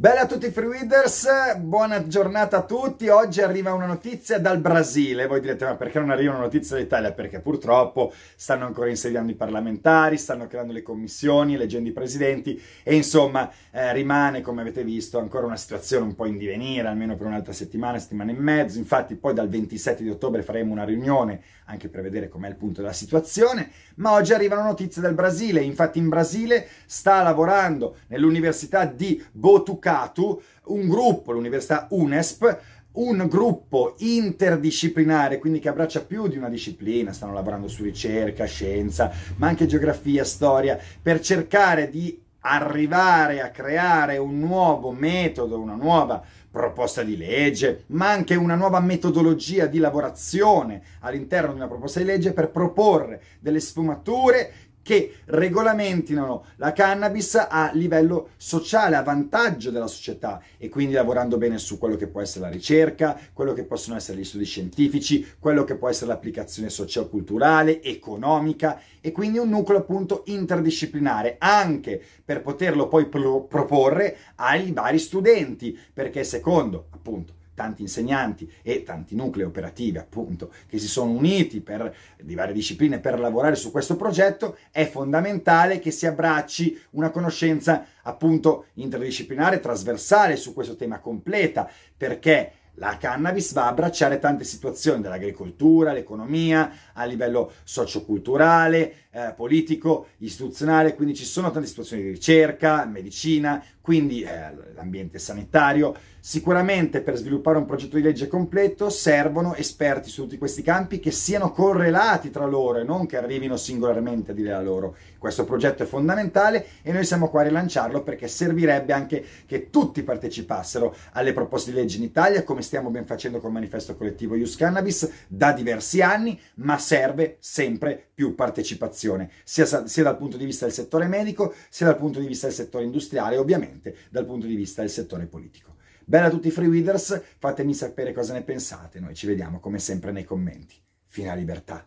Bella a tutti i free readers, buona giornata a tutti. Oggi arriva una notizia dal Brasile. Voi direte, ma perché non arriva una notizia dall'Italia? Perché purtroppo stanno ancora insediando i parlamentari, stanno creando le commissioni, eleggendo i presidenti e insomma eh, rimane, come avete visto, ancora una situazione un po' in divenire, almeno per un'altra settimana, settimana e mezzo. Infatti poi dal 27 di ottobre faremo una riunione anche per vedere com'è il punto della situazione. Ma oggi arrivano notizie dal Brasile. Infatti in Brasile sta lavorando nell'università di Botucatu Statu, un gruppo, l'Università UNESP, un gruppo interdisciplinare, quindi che abbraccia più di una disciplina, stanno lavorando su ricerca, scienza, ma anche geografia, storia, per cercare di arrivare a creare un nuovo metodo, una nuova proposta di legge, ma anche una nuova metodologia di lavorazione all'interno di una proposta di legge per proporre delle sfumature che regolamentino la cannabis a livello sociale, a vantaggio della società e quindi lavorando bene su quello che può essere la ricerca, quello che possono essere gli studi scientifici, quello che può essere l'applicazione socioculturale, economica e quindi un nucleo appunto interdisciplinare anche per poterlo poi pro- proporre ai vari studenti perché secondo appunto tanti insegnanti e tanti nuclei operativi appunto che si sono uniti per di varie discipline per lavorare su questo progetto, è fondamentale che si abbracci una conoscenza appunto interdisciplinare, trasversale su questo tema completa, perché la cannabis va a abbracciare tante situazioni, dall'agricoltura, l'economia, a livello socioculturale, eh, politico, istituzionale, quindi ci sono tante situazioni di ricerca, medicina, quindi eh, l'ambiente sanitario. Sicuramente per sviluppare un progetto di legge completo servono esperti su tutti questi campi che siano correlati tra loro e non che arrivino singolarmente a dire la loro. Questo progetto è fondamentale e noi siamo qua a rilanciarlo perché servirebbe anche che tutti partecipassero alle proposte di legge in Italia come stiamo ben facendo col manifesto collettivo Use Cannabis da diversi anni, ma serve sempre più partecipazione, sia, sia dal punto di vista del settore medico, sia dal punto di vista del settore industriale e ovviamente dal punto di vista del settore politico. Bella a tutti i free readers, fatemi sapere cosa ne pensate, noi ci vediamo come sempre nei commenti. Fine a libertà!